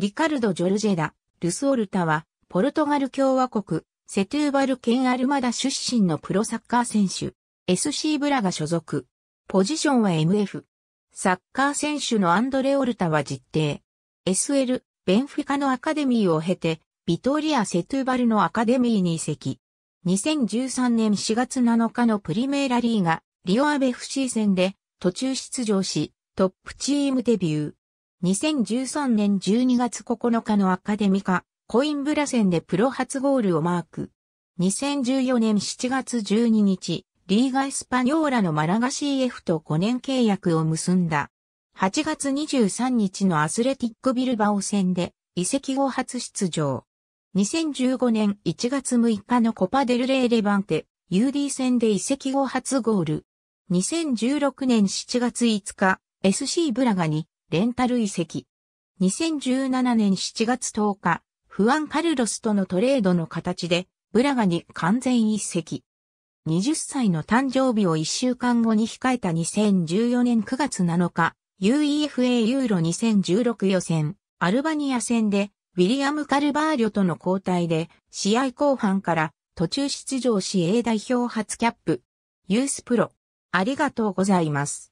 リカルド・ジョルジェダ・ルスオルタは、ポルトガル共和国、セトゥーバル県アルマダ出身のプロサッカー選手、SC ブラが所属。ポジションは MF。サッカー選手のアンドレ・オルタは実定。SL、ベンフィカのアカデミーを経て、ビトリア・セトゥーバルのアカデミーに移籍。2013年4月7日のプリメーラリーが、リオアベシ c 戦で途中出場し、トップチームデビュー。2013年12月9日のアカデミカ、コインブラ戦でプロ初ゴールをマーク。2014年7月12日、リーガ・エスパニョーラのマラガ CF と5年契約を結んだ。8月23日のアスレティックビルバオ戦で移籍後初出場。2015年1月6日のコパデルレイ・レバンテ UD 戦で移籍後初ゴール。2016年7月5日 SC ブラガにレンタル移籍。2017年7月10日、フアン・カルロスとのトレードの形で、ブラガに完全移籍。20歳の誕生日を1週間後に控えた2014年9月7日、UEFA ユーロ2016予選、アルバニア戦で、ウィリアム・カルバーリョとの交代で、試合後半から途中出場し A 代表初キャップ。ユースプロ。ありがとうございます。